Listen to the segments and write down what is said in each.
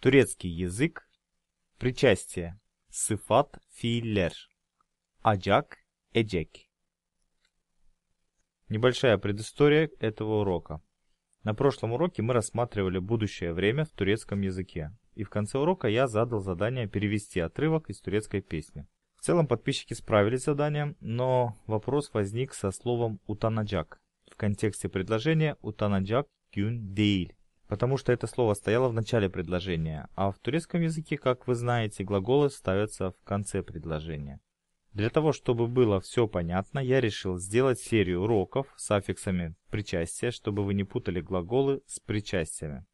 турецкий язык, причастие, сифат, филлер, acak, ecek. Небольшая предыстория этого урока. На прошлом уроке мы рассматривали будущее время в турецком языке, и в конце урока я задал задание перевести отрывок из турецкой песни. В целом подписчики справились с заданием, но вопрос возник со словом «утанаджак» в контексте предложения «утанаджак кюн дейль», потому что это слово стояло в начале предложения, а в турецком языке, как вы знаете, глаголы ставятся в конце предложения. Для того, чтобы было все понятно, я решил сделать серию уроков с аффиксами причастия, чтобы вы не путали глаголы с причастиями.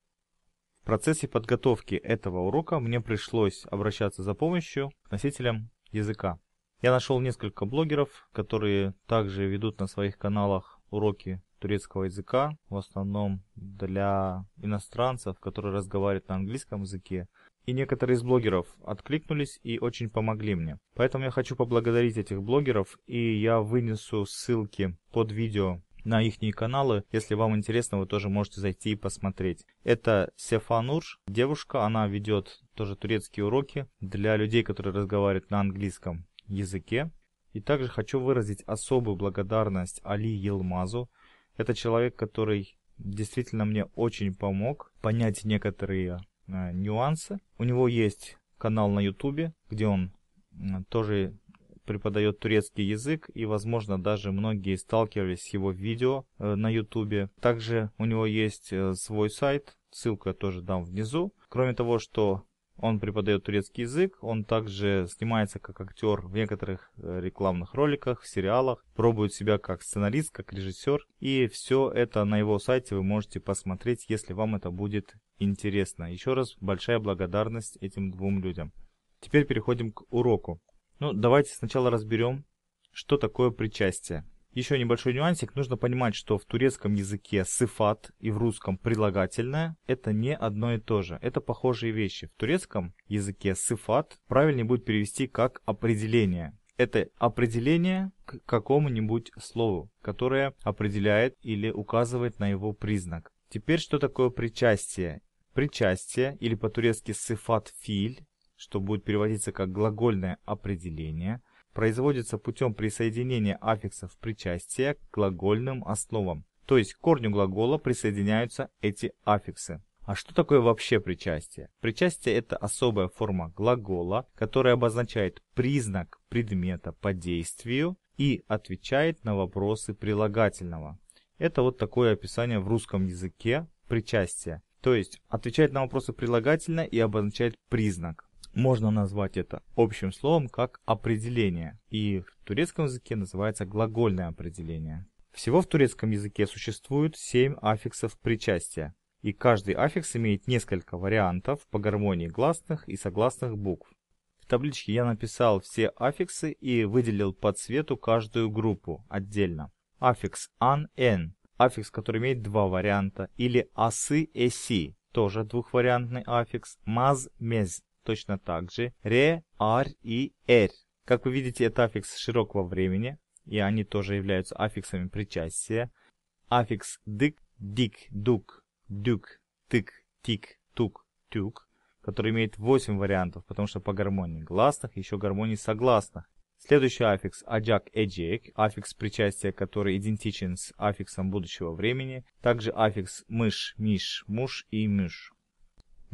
В процессе подготовки этого урока мне пришлось обращаться за помощью к носителям языка. Я нашел несколько блогеров, которые также ведут на своих каналах уроки турецкого языка, в основном для иностранцев, которые разговаривают на английском языке. И некоторые из блогеров откликнулись и очень помогли мне. Поэтому я хочу поблагодарить этих блогеров, и я вынесу ссылки под видео на их каналы. Если вам интересно, вы тоже можете зайти и посмотреть. Это Сефанурш, девушка, она ведет тоже турецкие уроки для людей, которые разговаривают на английском языке. И также хочу выразить особую благодарность Али Елмазу, это человек, который действительно мне очень помог понять некоторые э, нюансы. У него есть канал на YouTube, где он э, тоже преподает турецкий язык, и, возможно, даже многие сталкивались с его видео э, на YouTube. Также у него есть э, свой сайт, ссылку я тоже дам внизу. Кроме того, что он преподает турецкий язык, он также снимается как актер в некоторых э, рекламных роликах, сериалах, пробует себя как сценарист, как режиссер. И все это на его сайте вы можете посмотреть, если вам это будет интересно. Еще раз большая благодарность этим двум людям. Теперь переходим к уроку. Ну, давайте сначала разберем, что такое причастие. Еще небольшой нюансик. Нужно понимать, что в турецком языке сифат и в русском прилагательное – это не одно и то же. Это похожие вещи. В турецком языке сифат правильнее будет перевести как определение. Это определение к какому-нибудь слову, которое определяет или указывает на его признак. Теперь что такое причастие? Причастие или по-турецки сифат филь, что будет переводиться как глагольное определение – производится путем присоединения аффиксов причастия к глагольным основам, то есть к корню глагола присоединяются эти аффиксы. А что такое вообще причастие? Причастие – это особая форма глагола, которая обозначает признак предмета по действию и отвечает на вопросы прилагательного. Это вот такое описание в русском языке причастия. То есть отвечает на вопросы прилагательно и обозначает признак. Можно назвать это общим словом как определение, и в турецком языке называется глагольное определение. Всего в турецком языке существует 7 аффиксов причастия, и каждый аффикс имеет несколько вариантов по гармонии гласных и согласных букв. В табличке я написал все аффиксы и выделил по цвету каждую группу отдельно. Аффикс «ан» – «н» – аффикс, который имеет два варианта, или «асы» – «эси» – тоже двухвариантный аффикс, «маз» – «мез» точно так же re, ar и эр. Как вы видите, это аффикс широкого времени, и они тоже являются аффиксами причастия. Аффикс дык, дик, дук, дюк, тык, тик, тук, тюк, который имеет 8 вариантов, потому что по гармонии гласных, еще гармонии согласных. Следующий аффикс аджак эджек, аффикс причастия, который идентичен с аффиксом будущего времени. Также аффикс мыш, миш, муж и мюш.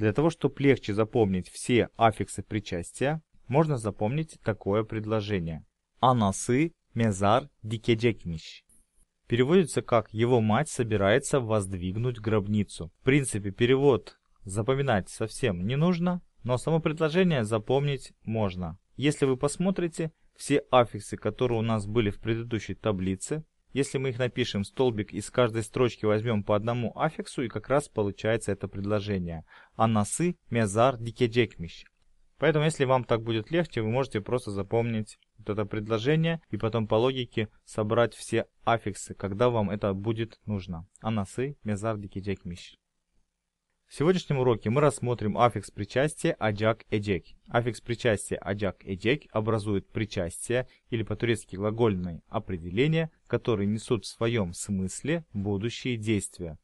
Для того, чтобы легче запомнить все аффиксы причастия, можно запомнить такое предложение. Анасы мезар дикеджекнищ. Переводится как «Его мать собирается воздвигнуть гробницу». В принципе, перевод запоминать совсем не нужно, но само предложение запомнить можно. Если вы посмотрите, все аффиксы, которые у нас были в предыдущей таблице, если мы их напишем в столбик и с каждой строчки возьмем по одному аффиксу, и как раз получается это предложение. Анасы мезар дикеджекмищ. Поэтому, если вам так будет легче, вы можете просто запомнить вот это предложение и потом по логике собрать все аффиксы, когда вам это будет нужно. Анасы мезар дикеджекмищ. В сегодняшнем уроке мы рассмотрим аффикс причастия аджак-эджек. Аффикс причастия аджак-эджек образует причастие или по-турецки глагольное определение, которые несут в своем смысле будущие действия.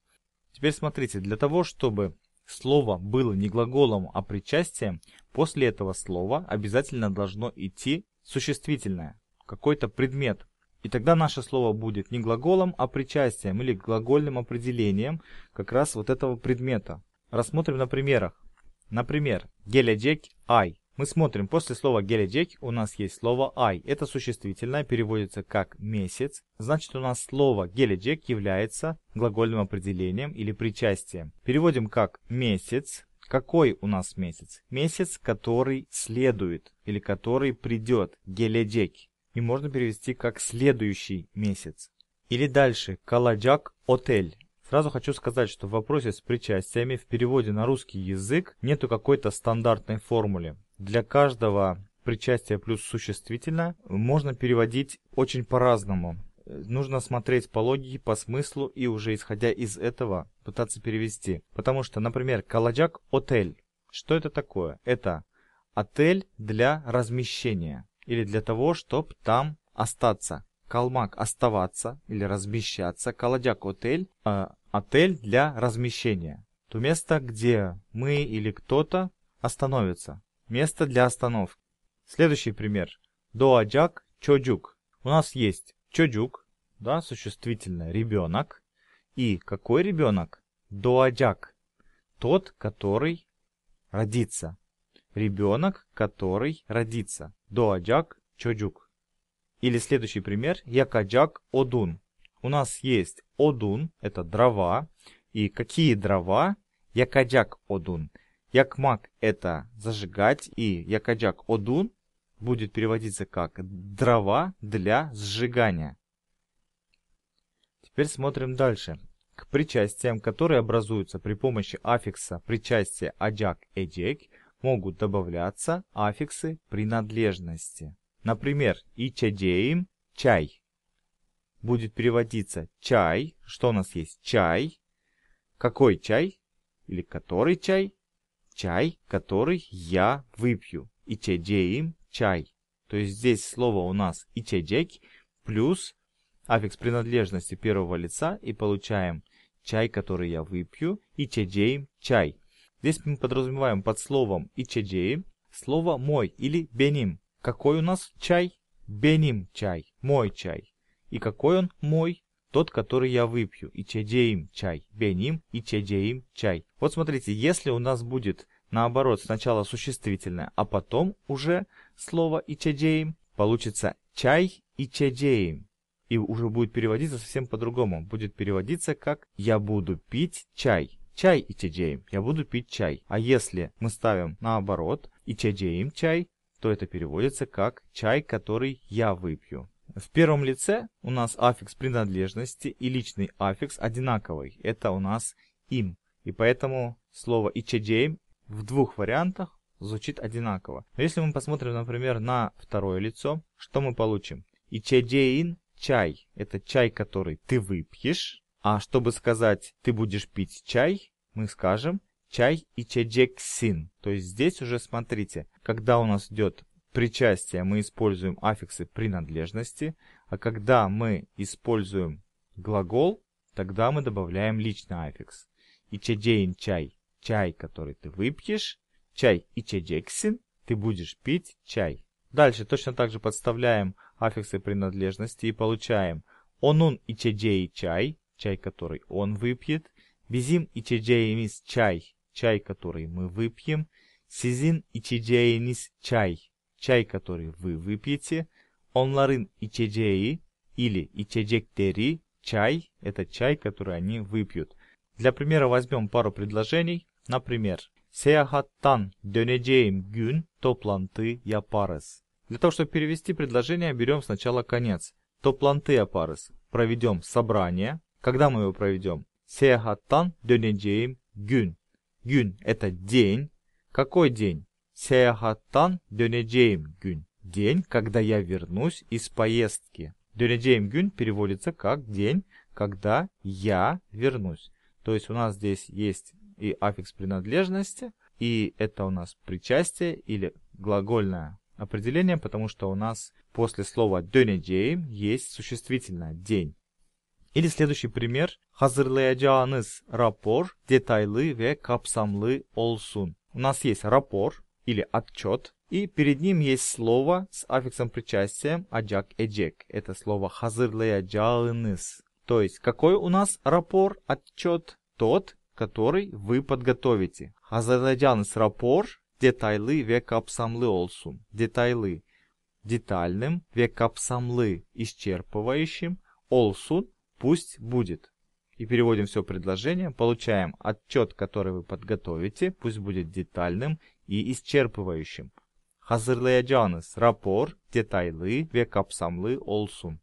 Теперь смотрите, для того, чтобы слово было не глаголом, а причастием, после этого слова обязательно должно идти существительное, какой-то предмет. И тогда наше слово будет не глаголом, а причастием или глагольным определением как раз вот этого предмета. Рассмотрим на примерах. Например, гелядек ай. Мы смотрим, после слова гелядек у нас есть слово ай. Это существительное, переводится как месяц. Значит, у нас слово гелядек является глагольным определением или причастием. Переводим как месяц. Какой у нас месяц? Месяц, который следует или который придет, гелядек. И можно перевести как следующий месяц. Или дальше, каладжак отель. Сразу хочу сказать, что в вопросе с причастиями в переводе на русский язык нету какой-то стандартной формули. Для каждого причастия плюс существительное можно переводить очень по-разному. Нужно смотреть по логике, по смыслу и уже исходя из этого пытаться перевести. Потому что, например, каладжак – отель. Что это такое? Это отель для размещения или для того, чтобы там остаться. Калмак оставаться или размещаться, Каладяк отель, э, отель для размещения. То место, где мы или кто-то остановится. Место для остановки. Следующий пример. Доаджак чоджук. У нас есть чоджук, да, существительное, ребенок. И какой ребенок? Доаджак. Тот, который родится. Ребенок, который родится. Доаджак чоджук. Или следующий пример якаджак одун. У нас есть одун, это дрова. И какие дрова? Якаджак одун. Якмак это зажигать, и якаджак одун будет переводиться как дрова для сжигания. Теперь смотрим дальше. К причастиям, которые образуются при помощи аффикса причастие аджак-эджек, могут добавляться аффиксы принадлежности. Например, ичадеем – чай. Будет переводиться чай. Что у нас есть? Чай. Какой чай? Или который чай? Чай, который я выпью. Ичадеем – чай. То есть здесь слово у нас ичадек плюс аффикс принадлежности первого лица и получаем чай, который я выпью, и чай. Здесь мы подразумеваем под словом и слово мой или беним. Какой у нас чай? Беним чай, мой чай. И какой он мой? Тот, который я выпью. И чедеим чай, беним и чедеим чай. Вот смотрите, если у нас будет наоборот сначала существительное, а потом уже слово и чедеим, получится чай и чедеим. И уже будет переводиться совсем по-другому. Будет переводиться как «я буду пить чай». Чай и чедеем. Я буду пить чай. А если мы ставим наоборот и чедеем чай, то это переводится как «чай, который я выпью». В первом лице у нас аффикс принадлежности и личный аффикс одинаковый. Это у нас «им». И поэтому слово «ичеджейм» в двух вариантах звучит одинаково. Но если мы посмотрим, например, на второе лицо, что мы получим? «Ичеджейн» – чай. Это чай, который ты выпьешь. А чтобы сказать «ты будешь пить чай», мы скажем чай и чеджексин. То есть здесь уже смотрите, когда у нас идет причастие, мы используем аффиксы принадлежности, а когда мы используем глагол, тогда мы добавляем личный аффикс. И чеджейн чай, чай, который ты выпьешь, чай и чеджексин, ты будешь пить чай. Дальше точно так же подставляем аффиксы принадлежности и получаем онун и чеджей чай, чай, который он выпьет, безим и чеджей мис чай, чай, который мы выпьем. Sizin içeceğiniz чай, чай, который вы выпьете. Onların içeceği или içecekleri, чай, это чай, который они выпьют. Для примера возьмем пару предложений. Например, Seyahattan döneceğim gün toplantı yaparız. Для того, чтобы перевести предложение, берем сначала конец. Топланты япарыс. Проведем собрание. Когда мы его проведем? Сеяхаттан дöneceğim gün. Гюн – это день. Какой день? Сеяхаттан дöneceğim гюн. День, когда я вернусь из поездки. Дöneceğim гюн переводится как день, когда я вернусь. То есть у нас здесь есть и аффикс принадлежности, и это у нас причастие или глагольное определение, потому что у нас после слова дöneceğim есть существительное день. Или следующий пример. Hazırlayacağınız рапор детайлы ve капсамлы олсун". У нас есть рапор или отчет, и перед ним есть слово с аффиксом причастия аджак эджек. Это слово хазырлаяджалыныс. То есть, какой у нас рапор, отчет? Тот, который вы подготовите. Хазырлаяджалыныс рапор детайлы ве капсамлы олсун. Детайлы детальным, ве капсамлы исчерпывающим, олсун пусть будет. И переводим все предложение, получаем отчет, который вы подготовите, пусть будет детальным и исчерпывающим. Hazırlayacağınız rapor detaylı ve kapsamlı olsun.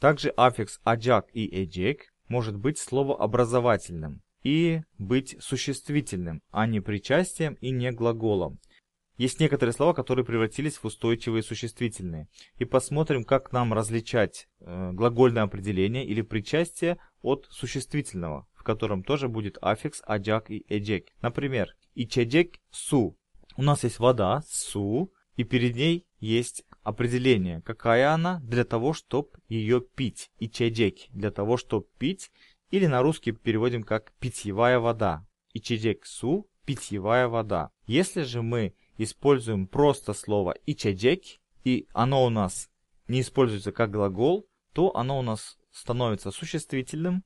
Также аффикс «acak» и «edecek» может быть словообразовательным и быть существительным, а не причастием и не глаголом – есть некоторые слова, которые превратились в устойчивые существительные. И посмотрим, как нам различать э, глагольное определение или причастие от существительного, в котором тоже будет аффикс аджак и эджек. Например, ичеджек су. У нас есть вода су, и перед ней есть определение, какая она для того, чтобы ее пить. Ичеджек для того, чтобы пить, или на русский переводим как питьевая вода. Ичеджек су питьевая вода. Если же мы используем просто слово «ичаджеки», и оно у нас не используется как глагол, то оно у нас становится существительным,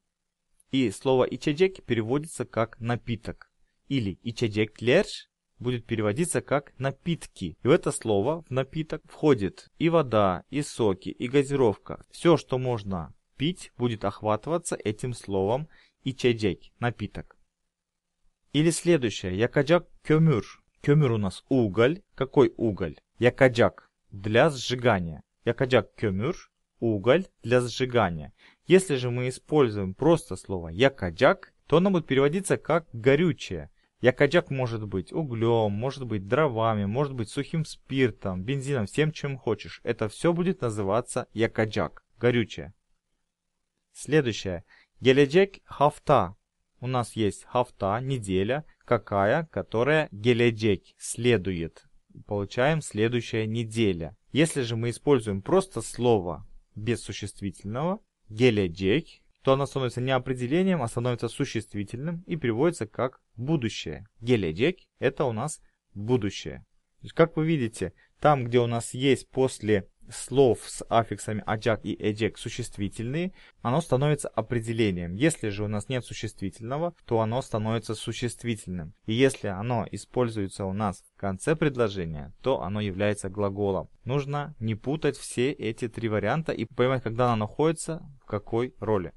и слово «ичаджеки» переводится как «напиток». Или «ичаджеклерш» будет переводиться как «напитки». И в это слово, в напиток, входит и вода, и соки, и газировка. Все, что можно пить, будет охватываться этим словом «ичаджеки» – напиток. Или следующее – «якаджак кёмюр» Кемер у нас уголь. Какой уголь? Якоджак для сжигания. Якоджак кемер, уголь для сжигания. Если же мы используем просто слово якоджак, то оно будет переводиться как горючее. Якоджак может быть углем, может быть дровами, может быть сухим спиртом, бензином, всем чем хочешь. Это все будет называться якоджак, горючее. Следующее. Геледжек хафта у нас есть хафта, неделя, какая, которая геледжек следует. Получаем следующая неделя. Если же мы используем просто слово без существительного, геледжек, то оно становится не определением, а становится существительным и переводится как будущее. Геледжек – это у нас будущее. Как вы видите, там, где у нас есть после слов с аффиксами аджак и эджек существительные, оно становится определением. Если же у нас нет существительного, то оно становится существительным. И если оно используется у нас в конце предложения, то оно является глаголом. Нужно не путать все эти три варианта и понимать, когда оно находится, в какой роли.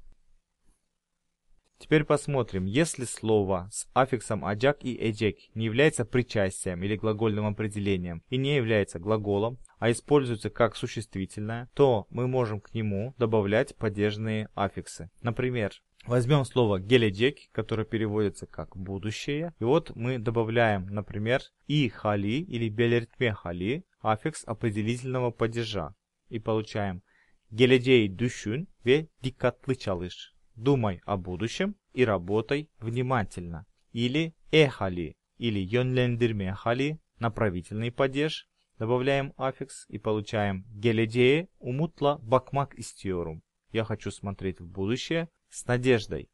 Теперь посмотрим, если слово с аффиксом аджак и эджек не является причастием или глагольным определением и не является глаголом, а используется как существительное, то мы можем к нему добавлять падежные аффиксы. Например, Возьмем слово «геледек», которое переводится как «будущее». И вот мы добавляем, например, «и хали» или «белертме хали» аффикс определительного падежа. И получаем «геледей душун ве дикатлы чалыш». «Думай о будущем и работай внимательно». Или «эхали» или «йонлендерме хали» направительный падеж Добавляем аффикс и получаем «Геледеи умутла бакмак истиорум». Я хочу смотреть в будущее с надеждой.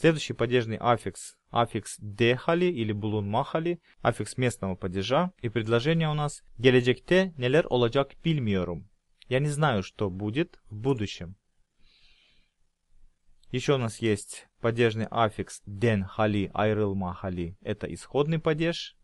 Следующий падежный аффикс – аффикс «дехали» или «булунмахали», аффикс местного падежа, и предложение у нас «Gelecekte нелер olacak bilmiyorum». Я не знаю, что будет в будущем. Еще у нас есть падежный аффикс «ден хали» – «айрылма хали». Это исходный падеж.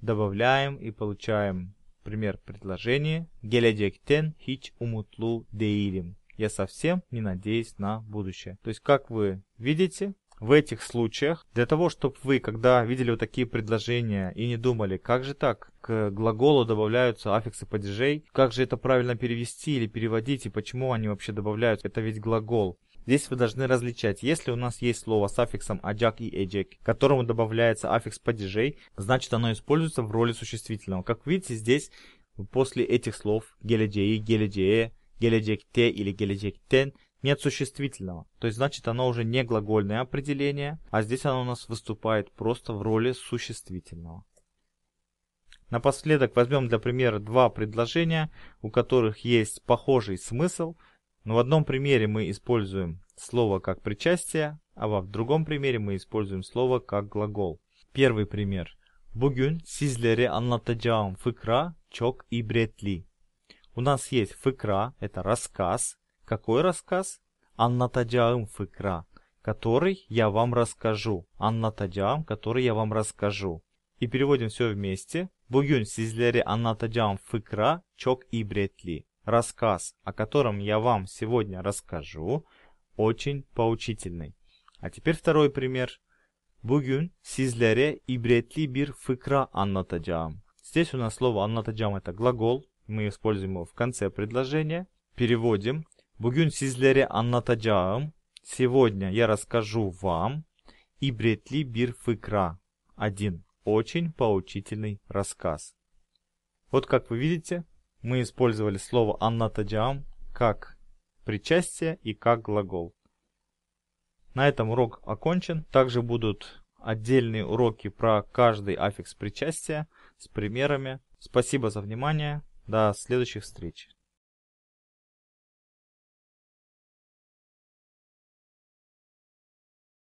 Добавляем и получаем Пример предложения. Геледектен хич умутлу деилим. Я совсем не надеюсь на будущее. То есть, как вы видите, в этих случаях, для того, чтобы вы, когда видели вот такие предложения и не думали, как же так, к глаголу добавляются аффиксы падежей, как же это правильно перевести или переводить, и почему они вообще добавляются это ведь глагол. Здесь вы должны различать, если у нас есть слово с аффиксом «аджак» и «эджек», к которому добавляется аффикс падежей, значит оно используется в роли существительного. Как видите, здесь после этих слов «геледжеи», «геледжее», «геледжекте» или «геледжектен» нет существительного. То есть, значит, оно уже не глагольное определение, а здесь оно у нас выступает просто в роли существительного. Напоследок возьмем для примера два предложения, у которых есть похожий смысл – но в одном примере мы используем слово как причастие, а во другом примере мы используем слово как глагол. Первый пример. Bugün sizlere anlatacağım fıkra çok ibretli. У нас есть фыкра, это рассказ. Какой рассказ? Anlatacağım fıkra, который я вам расскажу. Anlatacağım, который я вам расскажу. И переводим все вместе. Bugün sizlere anlatacağım fıkra çok ibretli. Рассказ, о котором я вам сегодня расскажу, очень поучительный. А теперь второй пример. Bugün sizlere ibretli бир фыкра anlatacağım. Здесь у нас слово anlatacağım это глагол. Мы используем его в конце предложения. Переводим. Bugün sizlere anlatacağım. Сегодня я расскажу вам ibretli бир фыкра Один очень поучительный рассказ. Вот как вы видите, мы использовали слово аннатаджиам как причастие и как глагол. На этом урок окончен. Также будут отдельные уроки про каждый аффикс причастия с примерами. Спасибо за внимание. До следующих встреч.